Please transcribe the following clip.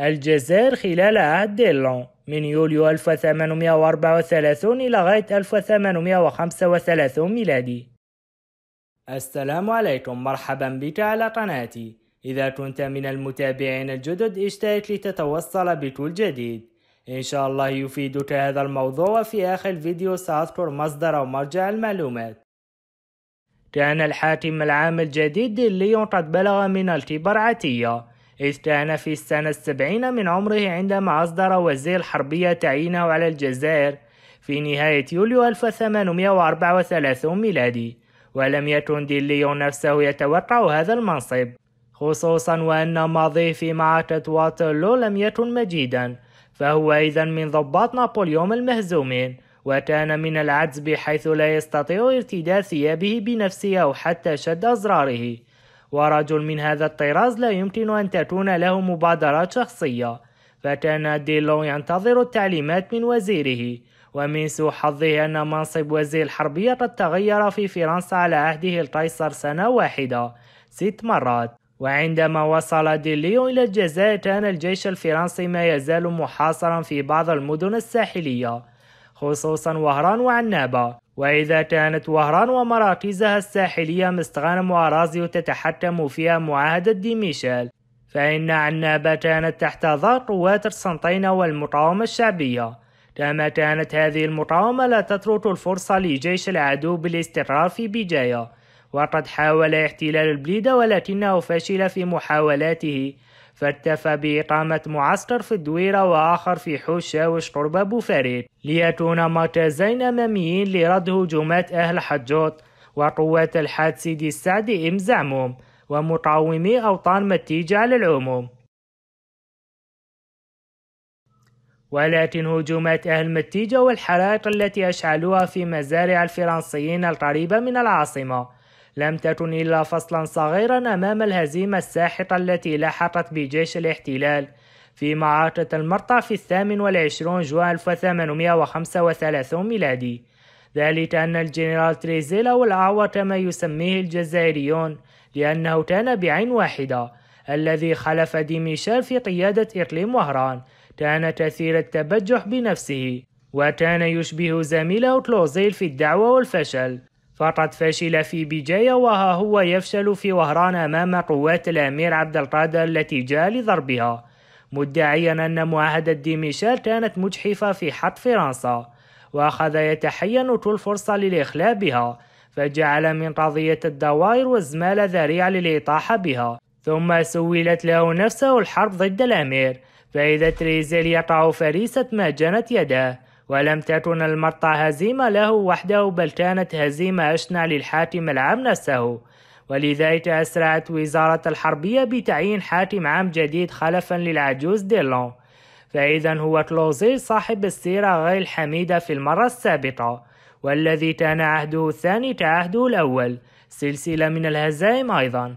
الجزائر خلال عهد ديلون من يوليو 1834 إلى غاية 1835 ميلادي السلام عليكم مرحبا بك على قناتي إذا كنت من المتابعين الجدد اشترك لتتوصل بكل جديد إن شاء الله يفيدك هذا الموضوع وفي آخر الفيديو سأذكر مصدر أو مرجع المعلومات كان الحاكم العام الجديد ليون قد بلغ من الكبر عتيه كان في السنة السبعين من عمره عندما أصدر وزير الحربية تعيينه على الجزائر في نهاية يوليو 1834 ميلادي ولم يكن ديليون نفسه يتوقع هذا المنصب خصوصا وأن ماضيه في معركة واترلو لم يكن مجيدا فهو إذا من ضباط نابليون المهزومين وكان من العجز بحيث لا يستطيع ارتداء ثيابه بنفسه أو حتى شد أزراره ورجل من هذا الطراز لا يمكن أن تكون له مبادرات شخصية فكان ديلون ينتظر التعليمات من وزيره ومن سوء حظه أن منصب وزير الحربية قد تغير في فرنسا على عهده القيصر سنة واحدة ست مرات وعندما وصل ديليو إلى الجزائر كان الجيش الفرنسي ما يزال محاصرا في بعض المدن الساحلية خصوصا وهران وعنابة وإذا كانت وهران ومراكزها الساحلية مستغانم وأراضي تتحكم فيها معاهدة ديميشال فإن عنابة كانت تحت ضغط قوات السنطينة والمقاومة الشعبية كما كانت هذه المقاومة لا تترك الفرصة لجيش العدو بالاستقرار في بجاية وقد حاول احتلال البليدة ولكنه فشل في محاولاته فاتفى بإقامة معسكر في الدويرة وآخر في حوش شاوش قرب بوفاريد ليكون مركزين أماميين لرد هجومات أهل حجوت وقوات الحاد سيدي السعد إم زعموم ومقاومي أوطان متيجة على العموم ولكن هجومات أهل متيجة والحرائق التي أشعلوها في مزارع الفرنسيين القريبة من العاصمة لم تكن إلا فصلا صغيرا أمام الهزيمة الساحقة التي لحقت بجيش الاحتلال في معركة المرطع في الثامن والعشرون جوان 1835 ميلادي ذلك أن الجنرال تريزيلا والأعوى كما يسميه الجزائريون لأنه كان بعين واحدة الذي خلف ديميشال في قيادة إقليم وهران كان كثير التبجح بنفسه وكان يشبه زميله كلوزيل في الدعوة والفشل فقد فشل في بجاية وها هو يفشل في وهران أمام قوات الأمير عبد القادر التي جاء لضربها مدعيا أن معاهدة ديميشال كانت مجحفة في حق فرنسا وأخذ يتحين كل فرصة للإخلاء بها فجعل من قضية الدوائر والزمالة ذريعة للإطاحة بها ثم سولت له نفسه الحرب ضد الأمير فإذا تريزيل يقع فريسة ما جنت يداه ولم تكن المقطع هزيمة له وحده بل كانت هزيمة أشنع للحاكم العام نفسه ولذلك أسرعت وزارة الحربية بتعيين حاكم عام جديد خلفا للعجوز ديلون فإذا هو كلوزيل صاحب السيرة غير الحميدة في المرة السابقة والذي كان عهده الثاني كعهده الأول سلسلة من الهزائم أيضا